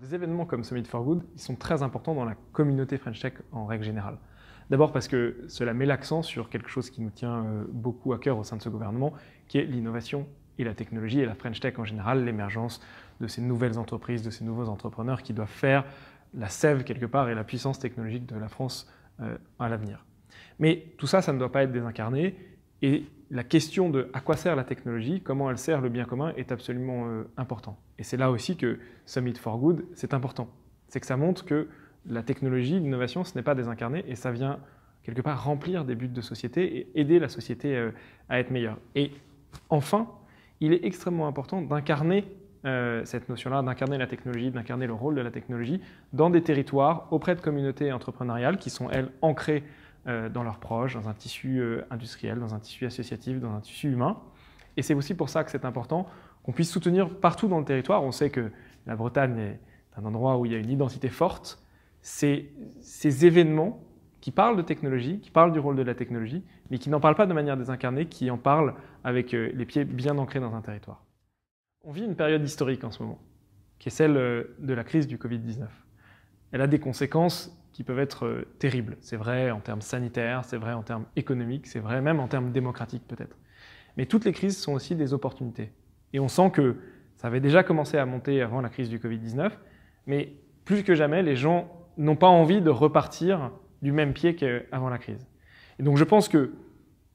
Des événements comme Summit for Good, ils sont très importants dans la communauté French Tech en règle générale. D'abord parce que cela met l'accent sur quelque chose qui nous tient euh, beaucoup à cœur au sein de ce gouvernement, qui est l'innovation et la technologie et la French Tech en général, l'émergence de ces nouvelles entreprises, de ces nouveaux entrepreneurs qui doivent faire la sève quelque part et la puissance technologique de la France euh, à l'avenir. Mais tout ça, ça ne doit pas être désincarné et la question de à quoi sert la technologie, comment elle sert le bien commun est absolument euh, important. Et c'est là aussi que Summit for Good, c'est important. C'est que ça montre que la technologie, l'innovation, ce n'est pas désincarné et ça vient quelque part remplir des buts de société et aider la société euh, à être meilleure. Et enfin, il est extrêmement important d'incarner euh, cette notion-là, d'incarner la technologie, d'incarner le rôle de la technologie dans des territoires auprès de communautés entrepreneuriales qui sont, elles, ancrées euh, dans leurs proches, dans un tissu euh, industriel, dans un tissu associatif, dans un tissu humain. Et c'est aussi pour ça que c'est important qu'on puisse soutenir partout dans le territoire. On sait que la Bretagne est un endroit où il y a une identité forte. Ces, ces événements qui parlent de technologie, qui parlent du rôle de la technologie, mais qui n'en parlent pas de manière désincarnée, qui en parlent avec euh, les pieds bien ancrés dans un territoire. On vit une période historique en ce moment, qui est celle de la crise du Covid-19 elle a des conséquences qui peuvent être euh, terribles. C'est vrai en termes sanitaires, c'est vrai en termes économiques, c'est vrai même en termes démocratiques peut-être. Mais toutes les crises sont aussi des opportunités. Et on sent que ça avait déjà commencé à monter avant la crise du Covid-19, mais plus que jamais, les gens n'ont pas envie de repartir du même pied qu'avant la crise. Et donc je pense que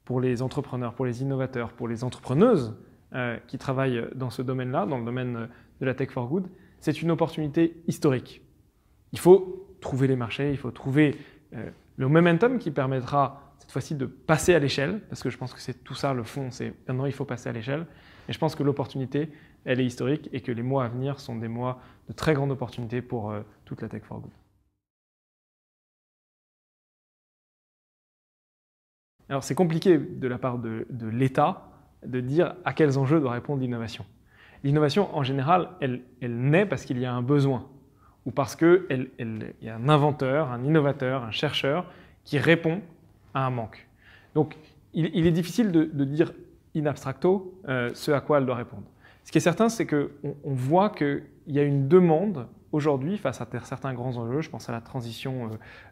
pour les entrepreneurs, pour les innovateurs, pour les entrepreneuses euh, qui travaillent dans ce domaine-là, dans le domaine euh, de la tech for good, c'est une opportunité historique il faut trouver les marchés, il faut trouver euh, le momentum qui permettra cette fois-ci de passer à l'échelle, parce que je pense que c'est tout ça le fond, c'est maintenant il faut passer à l'échelle. Et je pense que l'opportunité, elle est historique et que les mois à venir sont des mois de très grande opportunité pour euh, toute la tech for good. Alors c'est compliqué de la part de, l'État de dire à quels enjeux doit répondre l'innovation. L'innovation, en général, elle naît parce qu'il y a un besoin ou parce qu'il y a un inventeur, un innovateur, un chercheur qui répond à un manque. Donc, il, est difficile de, dire in abstracto euh, ce à quoi elle doit répondre. Ce qui est certain, c'est qu'on on voit qu'il y a une demande aujourd'hui face à certains grands enjeux, je pense à la transition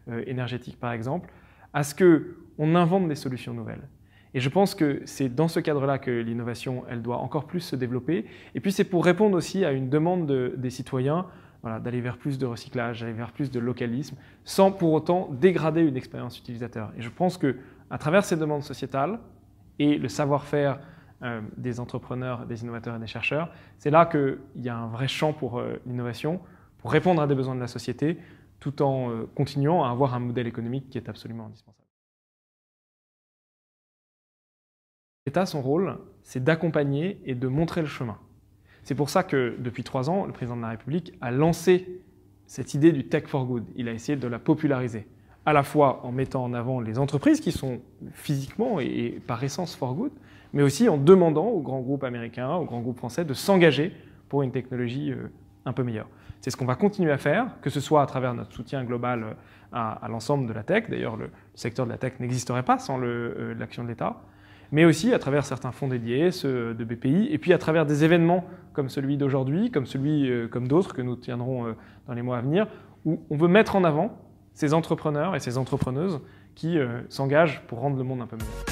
euh, euh, énergétique par exemple, à ce qu'on invente des solutions nouvelles. Et je pense que c'est dans ce cadre-là que l'innovation, elle doit encore plus se développer. Et puis c'est pour répondre aussi à une demande des citoyens d'aller vers plus de recyclage, d'aller vers plus de localisme, sans pour autant dégrader une expérience utilisateur. Et je pense que à travers ces demandes sociétales et le savoir-faire euh, des entrepreneurs, des innovateurs et des chercheurs, c'est là qu'il y a un vrai champ pour euh, l'innovation, pour répondre à des besoins de la société, tout en euh, continuant à avoir un modèle économique qui est absolument indispensable. L'État, son rôle, c'est d'accompagner et de montrer le chemin. C'est pour ça que depuis trois ans, le président de la République a lancé cette idée du tech for good. Il a essayé de la populariser, à la fois en mettant en avant les entreprises qui sont physiquement et par essence for good, mais aussi en demandant aux grands groupes américains, aux grands groupes français de s'engager pour une technologie euh, un peu meilleure. C'est ce qu'on va continuer à faire, que ce soit à travers notre soutien global euh, à, l'ensemble de la tech. D'ailleurs, le secteur de la tech n'existerait pas sans euh, l'action de l'État mais aussi à travers certains fonds dédiés, ceux de BPI, et puis à travers des événements comme celui d'aujourd'hui, comme celui euh, comme d'autres que nous tiendrons euh, dans les mois à venir, où on veut mettre en avant ces entrepreneurs et ces entrepreneuses qui euh, s'engagent pour rendre le monde un peu meilleur.